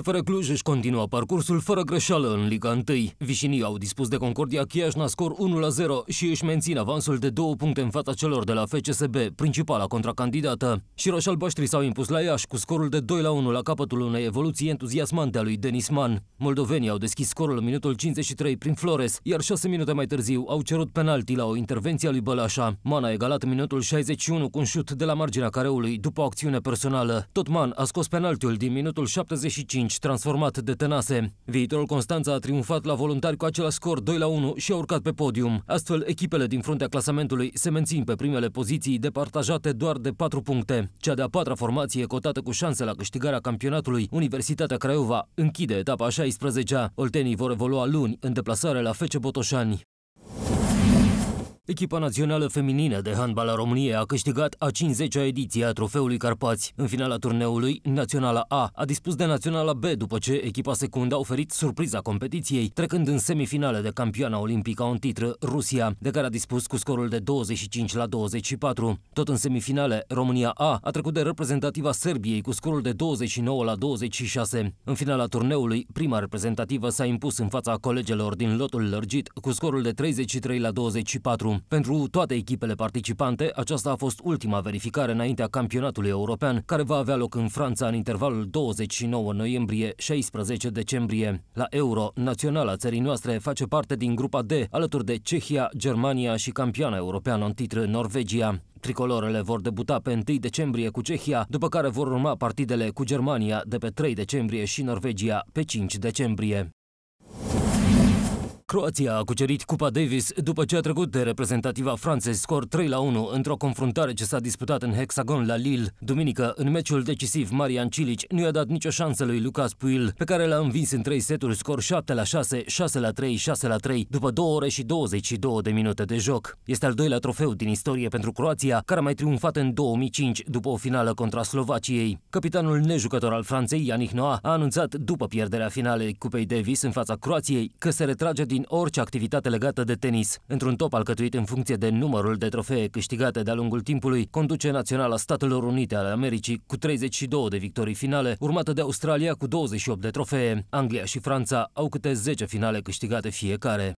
CFR Cluj își continuă parcursul fără greșeală în Liga 1. Vișinii au dispus de Concordia Chiajna scor 1-0 și își mențin avansul de două puncte în fața celor de la FCSB, principala contracandidată. Și roșalbaștrii s-au impus la Iași cu scorul de 2-1 la capătul unei evoluții entuziasmante a lui Denis Man. Moldovenii au deschis scorul în minutul 53 prin Flores, iar 6 minute mai târziu au cerut penalti la o intervenție a lui Bălașa. Man a egalat în minutul 61 cu un șut de la marginea careului după o acțiune personală. Tot Man a scos penaltiul din minutul 75 5, transformat de tenase. Viitorul Constanța a triumfat la voluntari cu același scor 2 la 1 și a urcat pe podium. Astfel, echipele din fruntea clasamentului se mențin pe primele poziții departajate doar de 4 puncte. Cea de-a patra formație, cotată cu șanse la câștigarea campionatului, Universitatea Craiova închide etapa 16-a. Oltenii vor evolua luni în deplasare la Fece Botoșani. Echipa națională feminină de handbal a României a câștigat a 50-a ediție a trofeului Carpați. În finala turneului, Naționala A a dispus de Naționala B după ce echipa secundă a oferit surpriza competiției, trecând în semifinale de campioana olimpică în titră Rusia, de care a dispus cu scorul de 25 la 24. Tot în semifinale, România A a trecut de reprezentativa Serbiei cu scorul de 29 la 26. În finala turneului, prima reprezentativă s-a impus în fața colegelor din lotul lărgit cu scorul de 33 la 24. Pentru toate echipele participante, aceasta a fost ultima verificare înaintea campionatului european, care va avea loc în Franța în intervalul 29 noiembrie-16 decembrie. La Euro, naționala țării noastre face parte din grupa D, alături de Cehia, Germania și campioana europeană în titlu Norvegia. Tricolorele vor debuta pe 1 decembrie cu Cehia, după care vor urma partidele cu Germania de pe 3 decembrie și Norvegia pe 5 decembrie. Croația a cucerit Cupa Davis după ce a trecut de reprezentativa Franței scor 3 la 1 într-o confruntare ce s-a disputat în hexagon la Lille. Duminică, în meciul decisiv, Marian Cilic nu i-a dat nicio șansă lui Lucas Puil, pe care l-a învins în 3 seturi scor 7 la 6, 6 la 3, 6 la 3, după 2 ore și 22 de minute de joc. Este al doilea trofeu din istorie pentru Croația, care a mai triumfat în 2005 după o finală contra Slovaciei. Capitanul nejucător al Franței, Yannick Noah, a anunțat după pierderea finalei Cupei Davis în fața Croației că se retrage din din orice activitate legată de tenis. Într-un top alcătuit în funcție de numărul de trofee câștigate de-a lungul timpului, conduce naționala Statelor Unite ale Americii cu 32 de victorii finale, urmată de Australia cu 28 de trofee. Anglia și Franța au câte 10 finale câștigate fiecare.